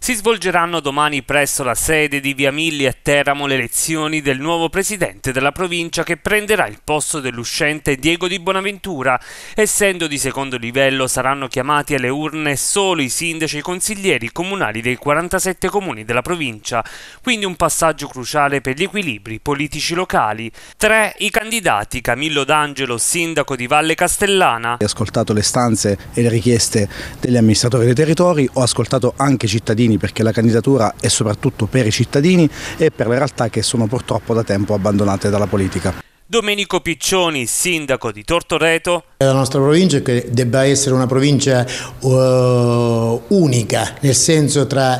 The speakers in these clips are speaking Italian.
Si svolgeranno domani presso la sede di Via Milli a Teramo le elezioni del nuovo presidente della provincia che prenderà il posto dell'uscente Diego di Bonaventura. Essendo di secondo livello saranno chiamati alle urne solo i sindaci e i consiglieri comunali dei 47 comuni della provincia, quindi un passaggio cruciale per gli equilibri politici locali. Tre i candidati, Camillo D'Angelo, sindaco di Valle Castellana. Ho ascoltato le stanze e le richieste degli amministratori dei territori, ho ascoltato anche i cittadini cittadini perché la candidatura è soprattutto per i cittadini e per le realtà che sono purtroppo da tempo abbandonate dalla politica. Domenico Piccioni, sindaco di Tortoreto. La nostra provincia che debba essere una provincia uh, unica, nel senso tra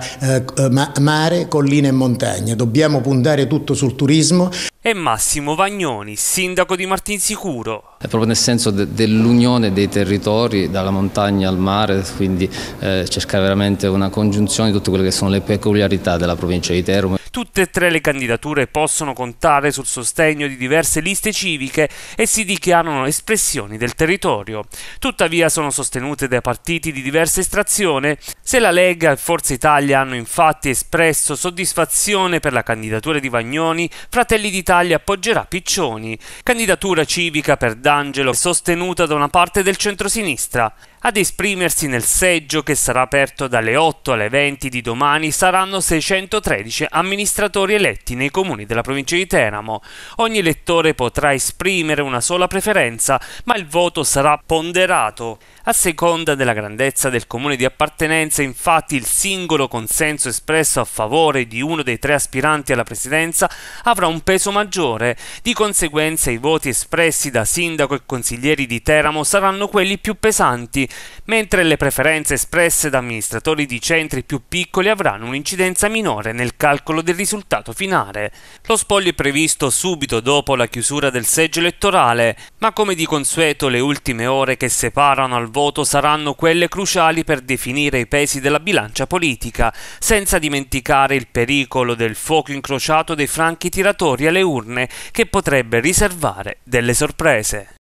uh, mare, colline e montagna. Dobbiamo puntare tutto sul turismo. E Massimo Vagnoni, sindaco di Martinsicuro. È proprio nel senso de dell'unione dei territori, dalla montagna al mare, quindi eh, cercare veramente una congiunzione di tutte quelle che sono le peculiarità della provincia di Teramo Tutte e tre le candidature possono contare sul sostegno di diverse liste civiche e si dichiarano espressioni del territorio. Tuttavia sono sostenute da partiti di diversa estrazione. Se la Lega e Forza Italia hanno infatti espresso soddisfazione per la candidatura di Vagnoni, Fratelli d'Italia appoggerà Piccioni, candidatura civica per D'Angelo è sostenuta da una parte del centrosinistra. Ad esprimersi nel seggio che sarà aperto dalle 8 alle 20 di domani saranno 613 amministratori amministratori eletti nei comuni della provincia di Teramo. Ogni elettore potrà esprimere una sola preferenza, ma il voto sarà ponderato. A seconda della grandezza del comune di appartenenza, infatti, il singolo consenso espresso a favore di uno dei tre aspiranti alla presidenza avrà un peso maggiore. Di conseguenza, i voti espressi da sindaco e consiglieri di Teramo saranno quelli più pesanti, mentre le preferenze espresse da amministratori di centri più piccoli avranno un'incidenza minore nel calcolo del risultato finale. Lo spoglio è previsto subito dopo la chiusura del seggio elettorale, ma come di consueto le ultime ore che separano al voto saranno quelle cruciali per definire i pesi della bilancia politica, senza dimenticare il pericolo del fuoco incrociato dei franchi tiratori alle urne che potrebbe riservare delle sorprese.